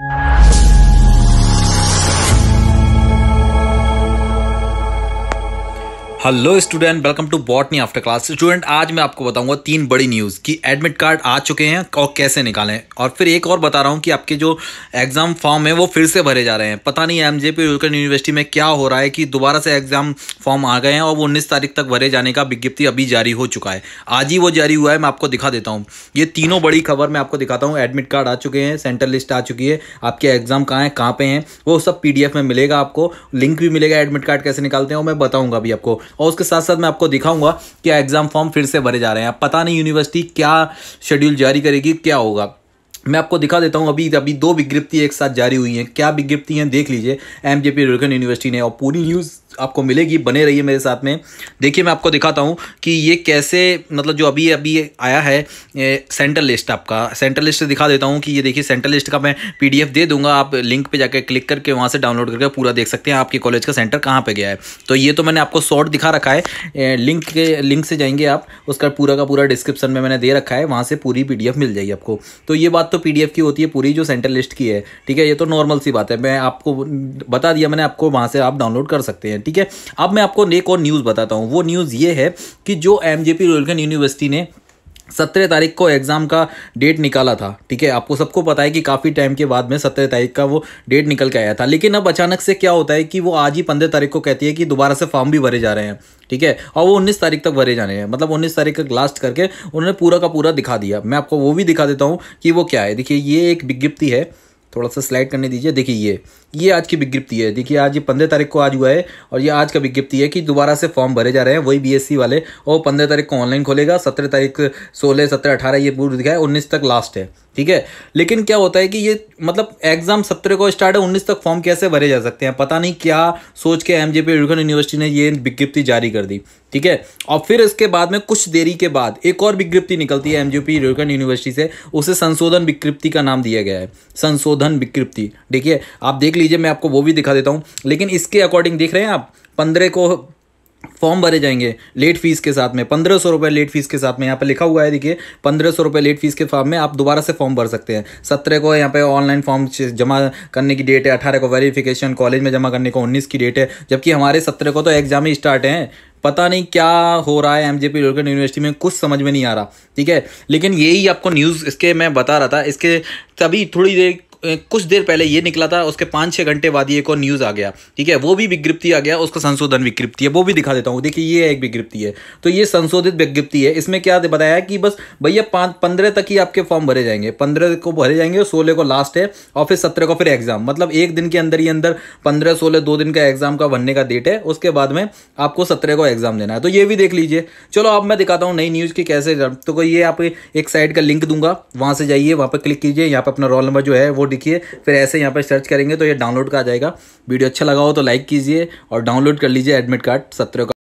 you hello student welcome to botany after class student आज मैं आपको बताऊंगा तीन बड़ी न्यूज़ कि एडमिट कार्ड आ चुके हैं और कैसे निकालें और फिर एक और बता रहा हूं कि आपके जो एग्ज़ाम फॉर्म है वो फिर से भरे जा रहे हैं पता नहीं एम जे पी यूनिवर्सिटी में क्या हो रहा है कि दोबारा से एग्ज़ाम फॉर्म आ गए हैं और वो उन्नीस तारीख तक भरे जाने का विज्ञप्ति अभी जारी हो चुका है आज ही वो जारी हुआ है मैं आपको दिखा देता हूँ ये तीनों बड़ी खबर मैं आपको दिखाता हूँ एडमिट कार्ड आ चुके हैं सेंटर लिस्ट आ चुकी है आपके एग्ज़ाम कहाँ हैं कहाँ पर हैं वो सब पी में मिलेगा आपको लिंक भी मिलेगा एडमिट कार्ड कैसे निकालते हैं और मैं बताऊँगा अभी आपको और उसके साथ साथ मैं आपको दिखाऊंगा क्या एग्ज़ाम फॉर्म फिर से भरे जा रहे हैं पता नहीं यूनिवर्सिटी क्या शेड्यूल जारी करेगी क्या होगा मैं आपको दिखा देता हूँ अभी अभी दो विज्ञप्ति एक साथ जारी हुई हैं क्या विज्ञप्ति हैं देख लीजिए एम जे पी यूनिवर्सिटी ने और पूरी न्यूज़ आपको मिलेगी बने रहिए मेरे साथ में देखिए मैं आपको दिखाता हूँ कि ये कैसे मतलब जो अभी अभी आया है सेंट्रल लिस्ट आपका सेंट्रल लिस्ट दिखा देता हूँ कि ये देखिए सेंट्रल लिस्ट का मैं पीडीएफ दे दूंगा आप लिंक पे जाकर क्लिक करके वहाँ से डाउनलोड करके पूरा देख सकते हैं आपके कॉलेज का सेंटर कहाँ पर गया है तो ये तो मैंने आपको शॉर्ट दिखा रखा है लिंक के लिंक से जाएंगे आप उसका पूरा का पूरा डिस्क्रिप्शन में मैंने दे रखा है वहाँ से पूरी पी मिल जाएगी आपको तो ये बात तो पी की होती है पूरी जो सेंट्रल लिस्ट की है ठीक है ये तो नॉर्मल सी बात है मैं आपको बता दिया मैंने आपको वहाँ से आप डाउनलोड कर सकते हैं ठीक है अब मैं आपको एक और न्यूज़ बताता हूँ वो न्यूज़ ये है कि जो एम जे पी यूनिवर्सिटी ने सत्रह तारीख को एग्ज़ाम का डेट निकाला था ठीक है आपको सबको पता है कि काफ़ी टाइम के बाद में सत्रह तारीख का वो डेट निकल के आया था लेकिन अब अचानक से क्या होता है कि वो आज ही पंद्रह तारीख को कहती है कि दोबारा से फॉर्म भी भरे जा रहे हैं ठीक है और वो उन्नीस तारीख तक भरे जाने हैं मतलब उन्नीस तारीख तक लास्ट करके उन्होंने पूरा का पूरा दिखा दिया मैं आपको वो भी दिखा देता हूँ कि वो क्या है देखिए ये एक विज्ञप्ति है थोड़ा सा स्लाइड करने दीजिए देखिए ये ये आज की विज्ञप्ति है देखिए आज ये पंद्रह तारीख को आज हुआ है और ये आज का विज्ञप्ति है कि दोबारा से फॉर्म भरे जा रहे हैं वही बीएससी वाले और पंद्रह तारीख को ऑनलाइन खोलेगा सत्रह तारीख सोलह सत्रह अठारह ये पूर्व दिखाया है उन्नीस तक लास्ट है ठीक है लेकिन क्या होता है कि ये मतलब एग्जाम सत्रह को स्टार्ट है उन्नीस तक फॉर्म कैसे भरे जा सकते हैं पता नहीं क्या सोच के एम जे यूनिवर्सिटी ने ये विज्ञप्ति जारी कर दी ठीक है और फिर इसके बाद में कुछ देरी के बाद एक और विज्ञप्ति निकलती है एम जे यूनिवर्सिटी से उसे संशोधन विज्ञप्ति का नाम दिया गया है संशोधन धन विकृप्ति देखिए आप देख लीजिए मैं आपको वो भी दिखा देता हूँ लेकिन इसके अकॉर्डिंग देख रहे हैं आप पंद्रह को फॉर्म भरे जाएंगे लेट फीस के साथ में पंद्रह सौ रुपये लेट फीस के साथ में यहाँ पे लिखा हुआ है देखिए पंद्रह सौ रुपये लेट फीस के फॉर्म में आप दोबारा से फॉर्म भर सकते हैं सत्रह को यहाँ पे ऑनलाइन फॉर्म जमा करने की डेट है अठारह को वेरिफिकेशन कॉलेज में जमा करने को उन्नीस की डेट है जबकि हमारे सत्रह को तो एग्जाम ही स्टार्ट हैं पता नहीं क्या हो रहा है एम जे यूनिवर्सिटी में कुछ समझ में नहीं आ रहा ठीक है लेकिन यही आपको न्यूज़ इसके मैं बता रहा था इसके तभी थोड़ी देर कुछ देर पहले ये निकला था उसके पाँच छः घंटे बाद ये एक और न्यूज़ आ गया ठीक है वो भी विज्ञप्ति आ गया उसका संशोधन विज्ञप्ति है वो भी दिखा देता हूँ देखिए ये एक विज्ञप्ति है तो ये संशोधित विज्ञप्ति है इसमें क्या बताया कि बस भैया पाँच पंद्रह तक ही आपके फॉर्म भरे जाएंगे पंद्रह को भरे जाएंगे और सोलह को लास्ट है और फिर सत्रह को फिर एग्जाम मतलब एक दिन के अंदर ही अंदर पंद्रह सोलह दो दिन का एग्जाम का भरने का डेट है उसके बाद में आपको सत्रह को एग्जाम देना है तो ये भी देख लीजिए चलो अब मैं दिखाता हूँ नई न्यूज़ की कैसे तो ये आप एक साइड का लिंक दूंगा वहाँ से जाइए वहाँ पर क्लिक कीजिए यहाँ पर अपना रोल नंबर जो है वो दिखिए फिर ऐसे यहाँ पर सर्च करेंगे तो ये डाउनलोड का आ जाएगा वीडियो अच्छा लगा हो तो लाइक कीजिए और डाउनलोड कर लीजिए एडमिट कार्ड सत्रह